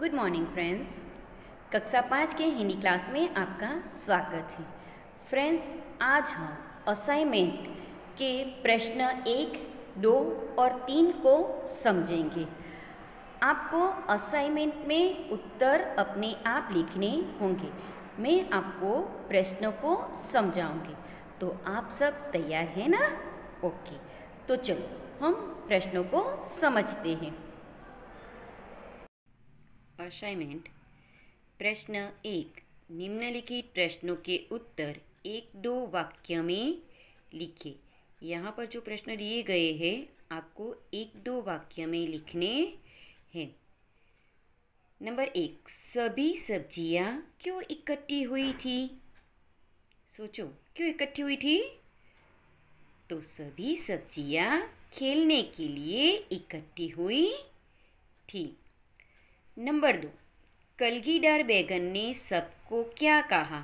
good morning friends कक्षा पाँच के हिंदी क्लास में आपका स्वागत है फ्रेंड्स आज हम असाइनमेंट के प्रश्न एक दो और तीन को समझेंगे आपको असाइनमेंट में उत्तर अपने आप लिखने होंगे मैं आपको प्रश्नों को समझाऊंगी तो आप सब तैयार हैं ना ओके तो चलो हम प्रश्नों को समझते हैं असाइनमेंट प्रश्न एक निम्नलिखित प्रश्नों के उत्तर एक दो वाक्य में लिखे यहाँ पर जो प्रश्न दिए गए हैं आपको एक दो वाक्य में लिखने हैं नंबर एक सभी सब्जियाँ क्यों इकट्ठी हुई थी सोचो क्यों इकट्ठी हुई थी तो सभी सब्जियाँ खेलने के लिए इकट्ठी हुई थी नंबर दो कलगीदार बैगन ने सबको क्या कहा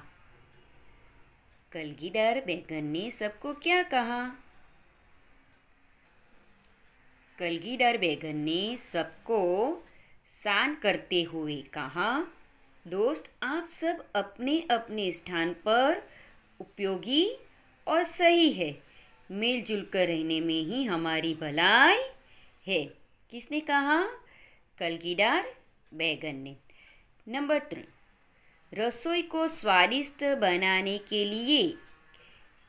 कलगीदार बैगन ने सबको क्या कहा कलगीदार बैगन ने सबको शान करते हुए कहा दोस्त आप सब अपने अपने स्थान पर उपयोगी और सही है मिलजुल कर रहने में ही हमारी भलाई है किसने कहा कलगीदार बैगन ने नंबर तीन रसोई को स्वादिष्ट बनाने के लिए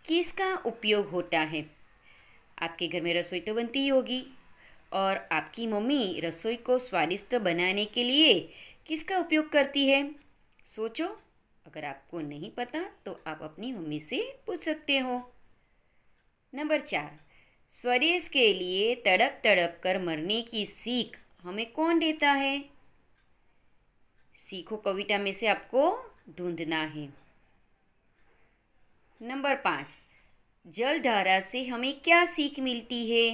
किसका उपयोग होता है आपके घर में रसोई तो बनती ही होगी और आपकी मम्मी रसोई को स्वादिष्ट बनाने के लिए किसका उपयोग करती है सोचो अगर आपको नहीं पता तो आप अपनी मम्मी से पूछ सकते हो नंबर चार स्वदेश के लिए तड़प तड़प कर मरने की सीख हमें कौन देता है सीखो कविता में से आपको ढूंढना है नंबर पाँच जलधारा से हमें क्या सीख मिलती है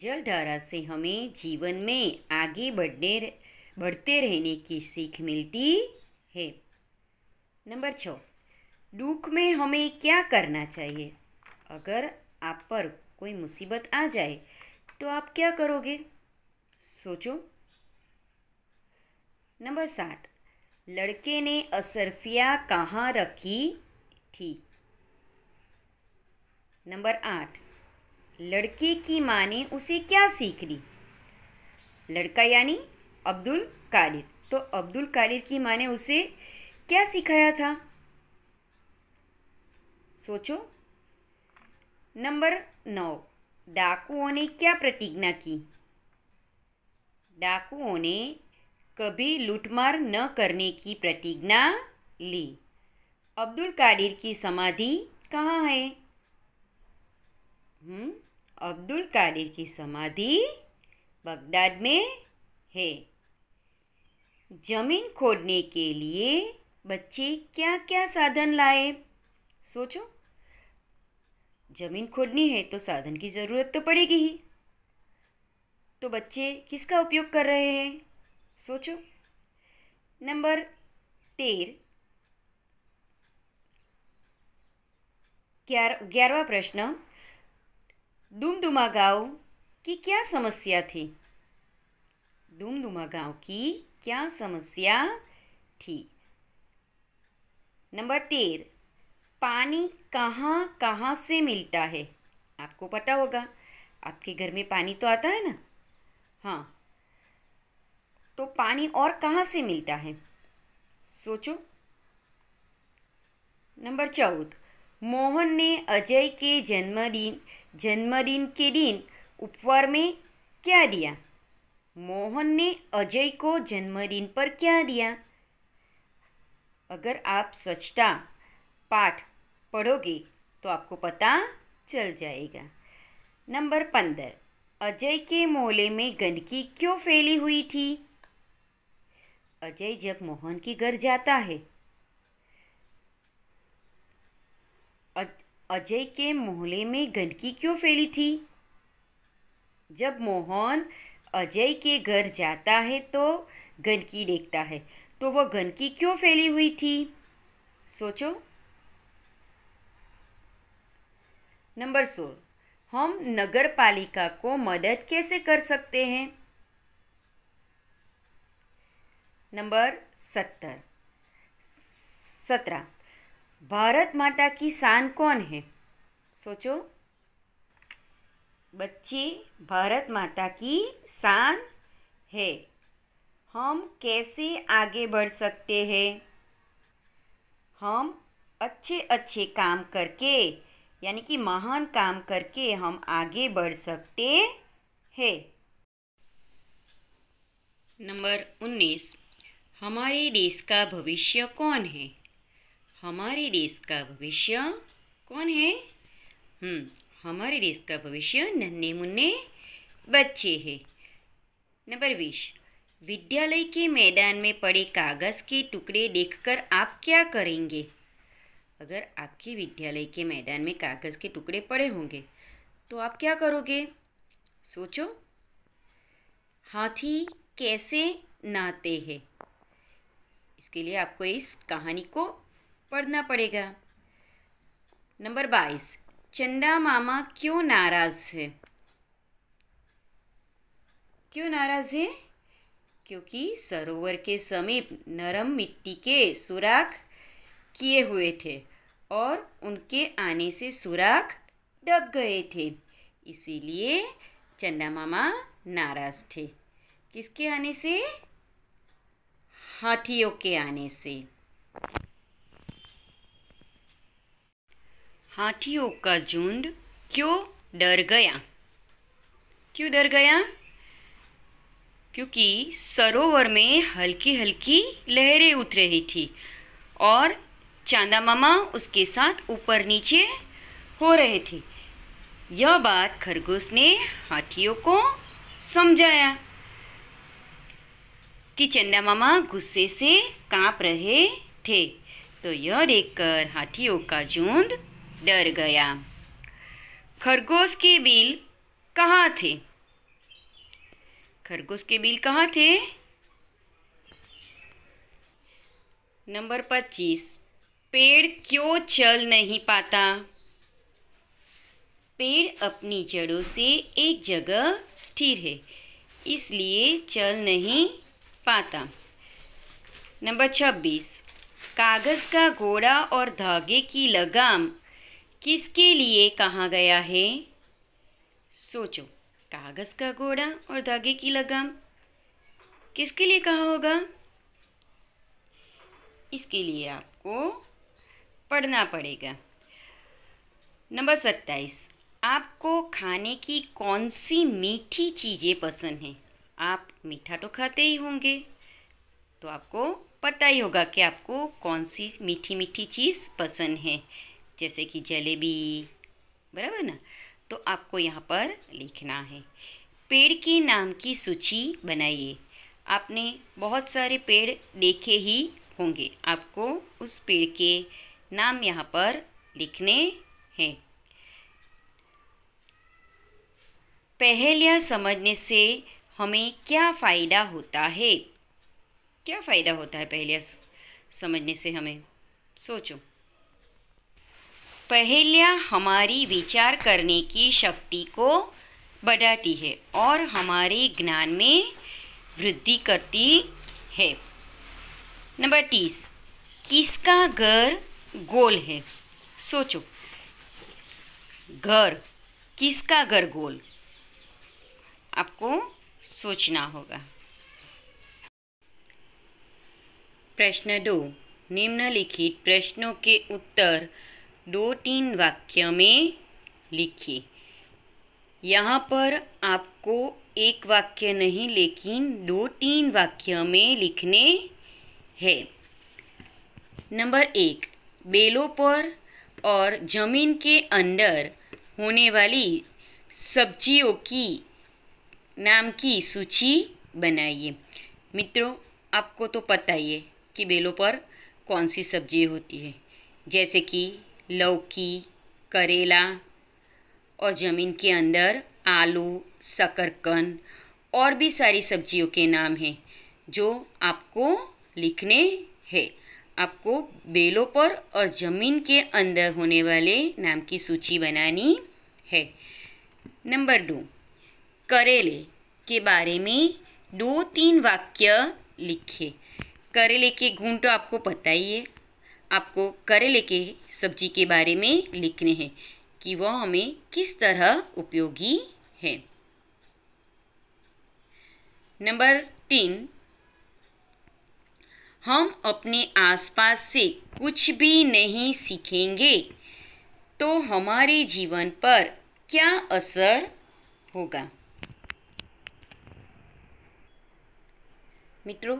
जलधारा से हमें जीवन में आगे बढ़ने बढ़ते रहने की सीख मिलती है नंबर छ दुख में हमें क्या करना चाहिए अगर आप पर कोई मुसीबत आ जाए तो आप क्या करोगे सोचो नंबर सात लड़के ने असरफिया कहाँ रखी थी नंबर आठ लड़के की माँ ने उसे क्या सीख ली लड़का यानी अब्दुल कालिर तो अब्दुल कालिर की माँ ने उसे क्या सिखाया था सोचो नंबर नौ डाकुओं ने क्या प्रतिज्ञा की डाकुओं ने कभी लूटमार न करने की प्रतिज्ञा ली अब्दुल कादिर की समाधि कहाँ है हम्म अब्दुल कादिर की समाधि बगदाद में है जमीन खोदने के लिए बच्चे क्या क्या साधन लाए सोचो जमीन खोदनी है तो साधन की ज़रूरत तो पड़ेगी ही तो बच्चे किसका उपयोग कर रहे हैं सोचो नंबर तेर ग्यारहवा प्रश्न પ્રશ્ન ડુમડुमा गाँव की क्या समस्या थी डुमडुमा गाँव की क्या समस्या थी नंबर तेरह पानी कहाँ कहाँ से मिलता है आपको पता होगा आपके घर में पानी तो आता है ना हाँ तो पानी और कहाँ से मिलता है सोचो नंबर चौदह मोहन ने अजय के जन्मदिन जन्मदिन के दिन उपहार में क्या दिया मोहन ने अजय को जन्मदिन पर क्या दिया अगर आप स्वच्छता पाठ पढ़ोगे तो आपको पता चल जाएगा नंबर पंद्रह अजय के मोहल्ले में गंदगी क्यों फैली हुई थी अजय जब मोहन के घर जाता है अजय के मोहल्ले में गंदगी क्यों फैली थी जब मोहन अजय के घर जाता है तो गंदगी देखता है तो वह गंदगी क्यों फैली हुई थी सोचो नंबर सो हम नगर पालिका को मदद कैसे कर सकते हैं नंबर सत्तर सत्रह भारत माता की शान कौन है सोचो बच्चे भारत माता की शान है हम कैसे आगे बढ़ सकते हैं हम अच्छे अच्छे काम करके यानी कि महान काम करके हम आगे बढ़ सकते हैं नंबर उन्नीस हमारे देश का भविष्य कौन है हमारे देश का भविष्य कौन है हम्म, हमारे देश का भविष्य नन्हे मुन्ने बच्चे हैं नंबर बीस विद्यालय के मैदान में पड़े कागज़ के टुकड़े देखकर आप क्या करेंगे अगर आपके विद्यालय के मैदान में कागज़ के टुकड़े पड़े होंगे तो आप क्या करोगे सोचो हाथी कैसे नहाते हैं इसके लिए आपको इस कहानी को पढ़ना पड़ेगा नंबर बाईस चंदा मामा क्यों नाराज़ है क्यों नाराज़ है क्योंकि सरोवर के समीप नरम मिट्टी के सुराख किए हुए थे और उनके आने से सुराख दब गए थे इसीलिए चंदा मामा नाराज़ थे किसके आने से हाथियों के आने से हाथियों का झुंड क्यों डर गया क्यों डर गया क्योंकि सरोवर में हल्की हल्की लहरें उठ रही थी और चांदा मामा उसके साथ ऊपर नीचे हो रहे थे यह बात खरगोश ने हाथियों को समझाया कि चंदा मामा गुस्से से कांप रहे थे तो यह देखकर हाथियों का झुंड डर गया खरगोश के बिल कहाँ थे खरगोश के बिल कहाँ थे नंबर पच्चीस पेड़ क्यों चल नहीं पाता पेड़ अपनी जड़ों से एक जगह स्थिर है इसलिए चल नहीं पाता नंबर छब्बीस कागज़ का घोड़ा और धागे की लगाम किसके लिए कहा गया है सोचो कागज़ का घोड़ा और धागे की लगाम किसके लिए कहा होगा इसके लिए आपको पढ़ना पड़ेगा नंबर सत्ताईस आपको खाने की कौन सी मीठी चीज़ें पसंद हैं आप मीठा तो खाते ही होंगे तो आपको पता ही होगा कि आपको कौन सी मीठी मीठी चीज़ पसंद है जैसे कि जलेबी बराबर ना तो आपको यहाँ पर लिखना है पेड़ के नाम की सूची बनाइए आपने बहुत सारे पेड़ देखे ही होंगे आपको उस पेड़ के नाम यहाँ पर लिखने हैं पहल या समझने से हमें क्या फ़ायदा होता है क्या फ़ायदा होता है पहले समझने से हमें सोचो पहलिया हमारी विचार करने की शक्ति को बढ़ाती है और हमारे ज्ञान में वृद्धि करती है नंबर तीस किसका घर गोल है सोचो घर किसका घर गोल आपको सोचना होगा प्रश्न दो निम्नलिखित प्रश्नों के उत्तर दो तीन वाक्य में लिखिए यहाँ पर आपको एक वाक्य नहीं लेकिन दो तीन वाक्य में लिखने हैं नंबर एक बेलों पर और ज़मीन के अंदर होने वाली सब्जियों की नाम की सूची बनाइए मित्रों आपको तो पता ही है कि बेलों पर कौन सी सब्जी होती है जैसे कि लौकी करेला और ज़मीन के अंदर आलू शकरकन और भी सारी सब्जियों के नाम हैं जो आपको लिखने हैं आपको बेलों पर और ज़मीन के अंदर होने वाले नाम की सूची बनानी है नंबर टू करेले के बारे में दो तीन वाक्य लिखे करेले के गुण तो आपको पता ही है आपको करेले के सब्जी के बारे में लिखने हैं कि वह हमें किस तरह उपयोगी है नंबर तीन हम अपने आसपास से कुछ भी नहीं सीखेंगे तो हमारे जीवन पर क्या असर होगा मित्रों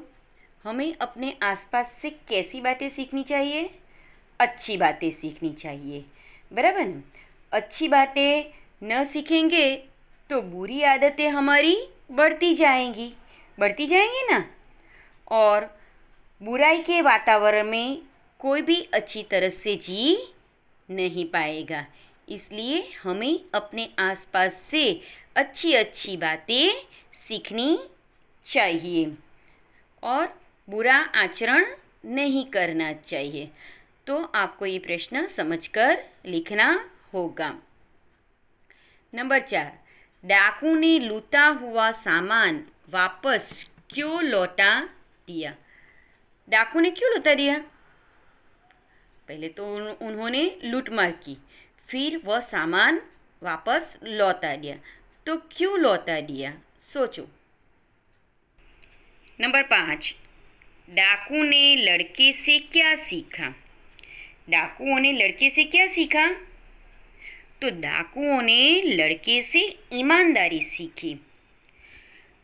हमें अपने आसपास से कैसी बातें सीखनी चाहिए अच्छी बातें सीखनी चाहिए बराबर न अच्छी बातें न सीखेंगे तो बुरी आदतें हमारी बढ़ती जाएंगी बढ़ती जाएंगी ना और बुराई के वातावरण में कोई भी अच्छी तरह से जी नहीं पाएगा इसलिए हमें अपने आसपास से अच्छी अच्छी बातें सीखनी चाहिए और बुरा आचरण नहीं करना चाहिए तो आपको ये प्रश्न समझकर लिखना होगा नंबर चार डाकू ने लूटा हुआ सामान वापस क्यों लौटा दिया डाकू ने क्यों लौटा दिया पहले तो उन्होंने लूटमार की फिर वह सामान वापस लौटा दिया तो क्यों लौटा दिया सोचो नंबर पाँच डाकू ने लड़के से क्या सीखा डाकुओं ने लड़के से क्या सीखा तो डाकुओं ने लड़के से ईमानदारी सीखी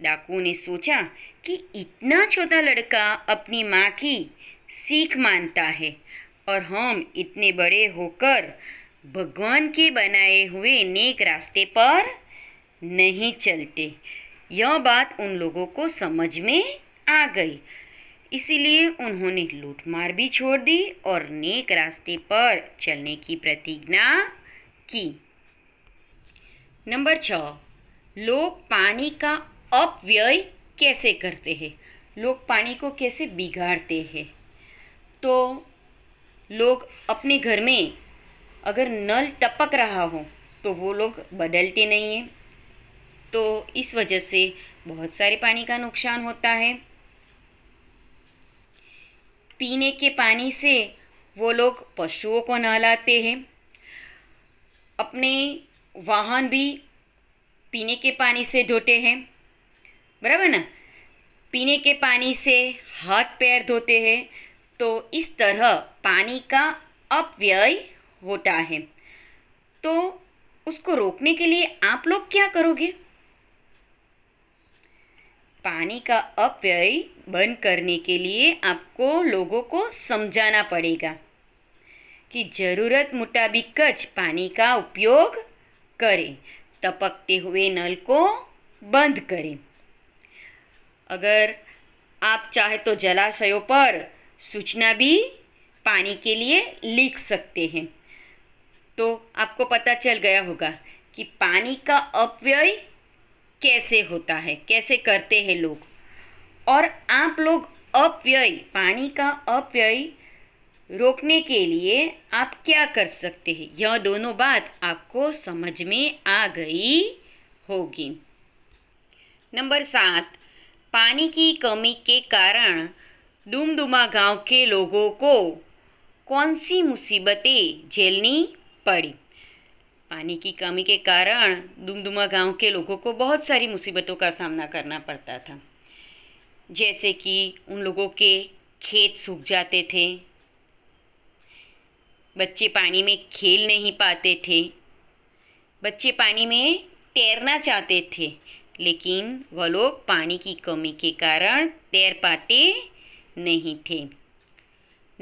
डाकुओं ने सोचा कि इतना छोटा लड़का अपनी माँ की सीख मानता है और हम इतने बड़े होकर भगवान के बनाए हुए नेक रास्ते पर नहीं चलते यह बात उन लोगों को समझ में आ गई इसीलिए उन्होंने लूटमार भी छोड़ दी और नेक रास्ते पर चलने की प्रतिज्ञा की नंबर छ लोग पानी का अपव्यय कैसे करते हैं लोग पानी को कैसे बिगाड़ते हैं तो लोग अपने घर में अगर नल टपक रहा हो तो वो लोग बदलते नहीं हैं तो इस वजह से बहुत सारे पानी का नुकसान होता है पीने के पानी से वो लोग पशुओं को नहलाते हैं अपने वाहन भी पीने के पानी से धोते हैं बराबर ना पीने के पानी से हाथ पैर धोते हैं तो इस तरह पानी का अपव्यय होता है तो उसको रोकने के लिए आप लोग क्या करोगे पानी का अपव्यय बंद करने के लिए आपको लोगों को समझाना पड़ेगा कि ज़रूरत मुताबिक पानी का उपयोग करें टपकते हुए नल को बंद करें अगर आप चाहे तो जलाशयों पर सूचना भी पानी के लिए लिख सकते हैं तो आपको पता चल गया होगा कि पानी का अपव्यय कैसे होता है कैसे करते हैं लोग और आप लोग अपव्यय पानी का अपव्यय रोकने के लिए आप क्या कर सकते हैं यह दोनों बात आपको समझ में आ गई होगी नंबर सात पानी की कमी के कारण डुमडुमा गांव के लोगों को कौन सी मुसीबतें झेलनी पड़ी पानी की कमी के कारण दुमदुमा गांव के लोगों को बहुत सारी मुसीबतों का सामना करना पड़ता था जैसे कि उन लोगों के खेत सूख जाते थे बच्चे पानी में खेल नहीं पाते थे बच्चे पानी में तैरना चाहते थे लेकिन वह लोग पानी की कमी के कारण तैर पाते नहीं थे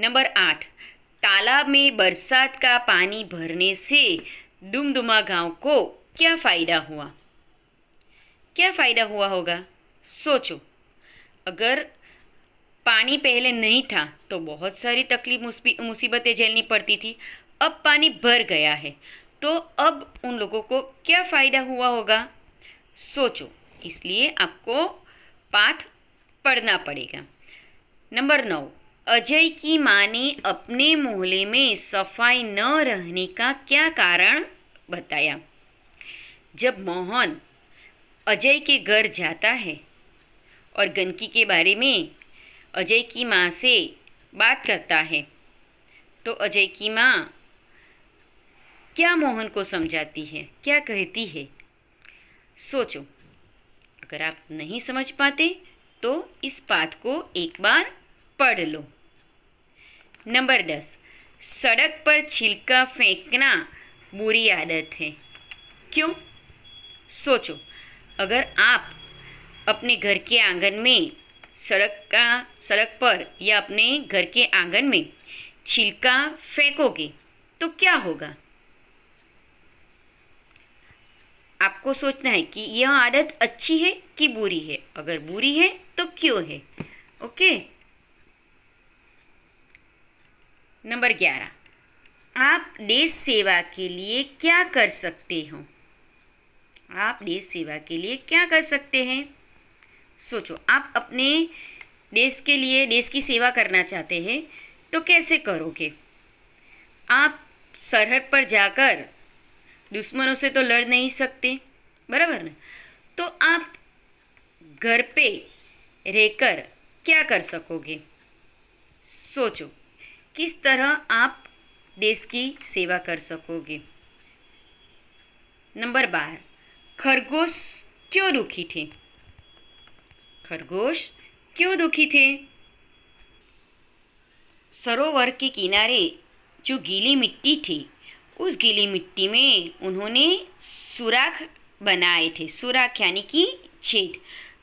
नंबर आठ तालाब में बरसात का पानी भरने से डुमडुमा गांव को क्या फ़ायदा हुआ क्या फ़ायदा हुआ होगा सोचो अगर पानी पहले नहीं था तो बहुत सारी तकलीफ मुसीबतें झेलनी पड़ती थी अब पानी भर गया है तो अब उन लोगों को क्या फ़ायदा हुआ होगा सोचो इसलिए आपको पाठ पढ़ना पड़ेगा नंबर नौ अजय की माँ ने अपने मोहल्ले में सफाई न रहने का क्या कारण बताया जब मोहन अजय के घर जाता है और गंकी के बारे में अजय की माँ से बात करता है तो अजय की माँ क्या मोहन को समझाती है क्या कहती है सोचो अगर आप नहीं समझ पाते तो इस पाठ को एक बार पढ़ लो नंबर दस सड़क पर छिलका फेंकना बुरी आदत है क्यों सोचो अगर आप अपने घर के आंगन में सड़क का सड़क पर या अपने घर के आंगन में छिलका फेंकोगे तो क्या होगा आपको सोचना है कि यह आदत अच्छी है कि बुरी है अगर बुरी है तो क्यों है ओके नंबर ग्यारह आप देश सेवा के लिए क्या कर सकते हो आप देश सेवा के लिए क्या कर सकते हैं सोचो आप अपने देश के लिए देश की सेवा करना चाहते हैं तो कैसे करोगे आप सरहद पर जाकर दुश्मनों से तो लड़ नहीं सकते बराबर ना तो आप घर पे रहकर क्या कर सकोगे सोचो किस तरह आप देश की सेवा कर सकोगे नंबर बार खरगोश क्यों दुखी थे खरगोश क्यों दुखी थे सरोवर के किनारे जो गीली मिट्टी थी उस गीली मिट्टी में उन्होंने सुराख बनाए थे सुराख यानी कि छेद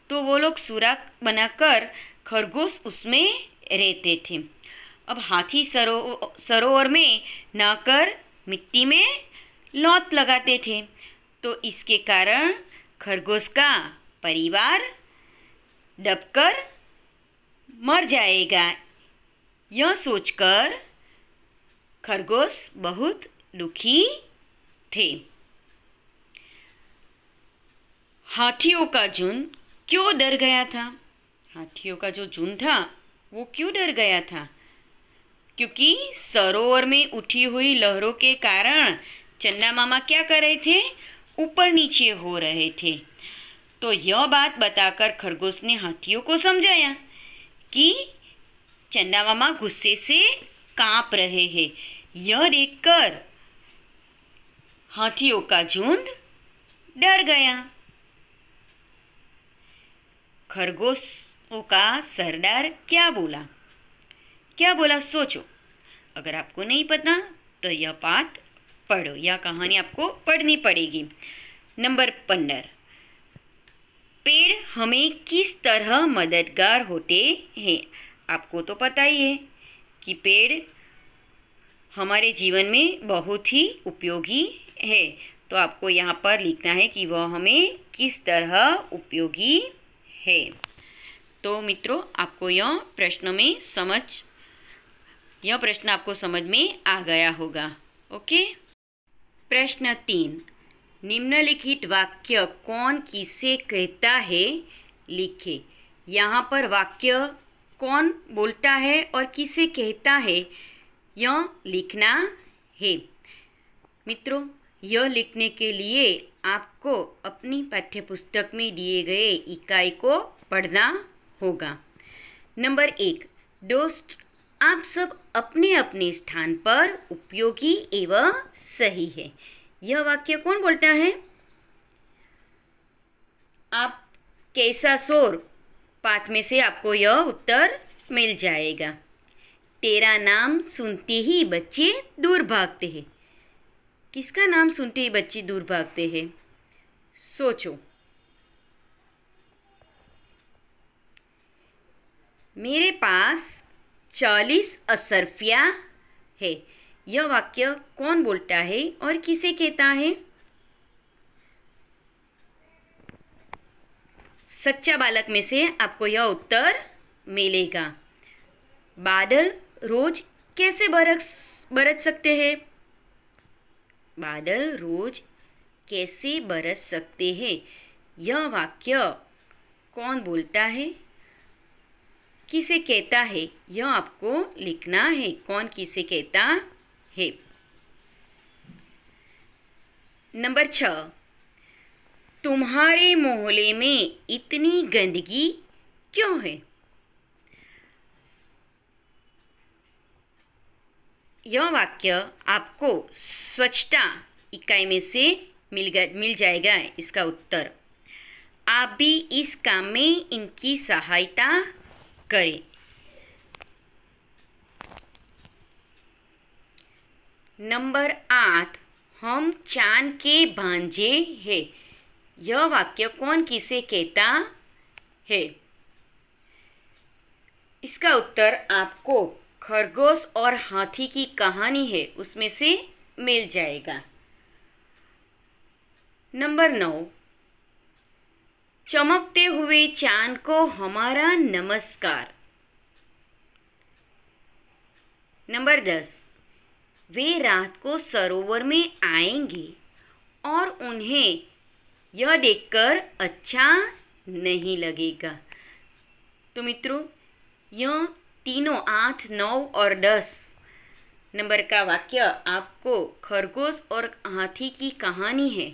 तो वो लोग सुराख बनाकर खरगोश उसमें रहते थे अब हाथी सरो सरोवर में नहाकर मिट्टी में लौत लगाते थे तो इसके कारण खरगोश का परिवार दबकर मर जाएगा यह सोचकर खरगोश बहुत दुखी थे हाथियों का जुन क्यों डर गया था हाथियों का जो जुन था वो क्यों डर गया था क्योंकि सरोवर में उठी हुई लहरों के कारण चंदा मामा क्या कर रहे थे ऊपर नीचे हो रहे थे तो यह बात बताकर खरगोश ने हाथियों को समझाया कि चंदा मामा गुस्से से कांप रहे हैं यह देखकर हाथियों का झुंड डर गया खरगोशों का सरदार क्या बोला क्या बोला सोचो अगर आपको नहीं पता तो यह बात पढ़ो यह कहानी आपको पढ़नी पड़ेगी नंबर पंद्रह पेड़ हमें किस तरह मददगार होते हैं आपको तो पता ही है कि पेड़ हमारे जीवन में बहुत ही उपयोगी है तो आपको यहाँ पर लिखना है कि वह हमें किस तरह उपयोगी है तो मित्रों आपको यह प्रश्न में समझ यह प्रश्न आपको समझ में आ गया होगा ओके प्रश्न तीन निम्नलिखित वाक्य कौन किसे कहता है लिखे यहाँ पर वाक्य कौन बोलता है और किसे कहता है यह लिखना है मित्रों यह लिखने के लिए आपको अपनी पाठ्यपुस्तक में दिए गए इकाई को पढ़ना होगा नंबर एक दोस्त आप सब अपने अपने स्थान पर उपयोगी एवं सही है यह वाक्य कौन बोलता है आप कैसा शोर पाठ में से आपको यह उत्तर मिल जाएगा तेरा नाम सुनते ही बच्चे दूर भागते हैं किसका नाम सुनते ही बच्चे दूर भागते हैं सोचो मेरे पास चालीस असरफिया है यह वाक्य कौन बोलता है और किसे कहता है सच्चा बालक में से आपको यह उत्तर मिलेगा बादल रोज कैसे बरस बरस सकते हैं बादल रोज कैसे बरस सकते हैं यह वाक्य कौन बोलता है किसे कहता है यह आपको लिखना है कौन किसे कहता है नंबर छ तुम्हारे मोहल्ले में इतनी गंदगी क्यों है यह वाक्य आपको स्वच्छता इकाई में से मिल मिल जाएगा इसका उत्तर आप भी इस काम में इनकी सहायता करी नंबर आठ हम चांद के भांजे है यह वाक्य कौन किसे कहता है इसका उत्तर आपको खरगोश और हाथी की कहानी है उसमें से मिल जाएगा नंबर नौ चमकते हुए चांद को हमारा नमस्कार नंबर दस वे रात को सरोवर में आएंगे और उन्हें यह देखकर अच्छा नहीं लगेगा तो मित्रों यह तीनों आठ नौ और दस नंबर का वाक्य आपको खरगोश और हाथी की कहानी है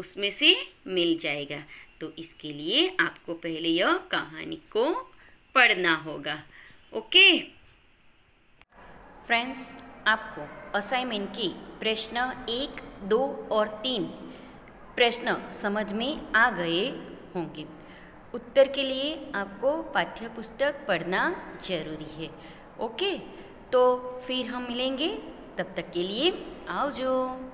उसमें से मिल जाएगा तो इसके लिए आपको पहले यह कहानी को पढ़ना होगा ओके फ्रेंड्स आपको असाइनमेंट के प्रश्न एक दो और तीन प्रश्न समझ में आ गए होंगे उत्तर के लिए आपको पाठ्य पुस्तक पढ़ना जरूरी है ओके तो फिर हम मिलेंगे तब तक के लिए आओ जो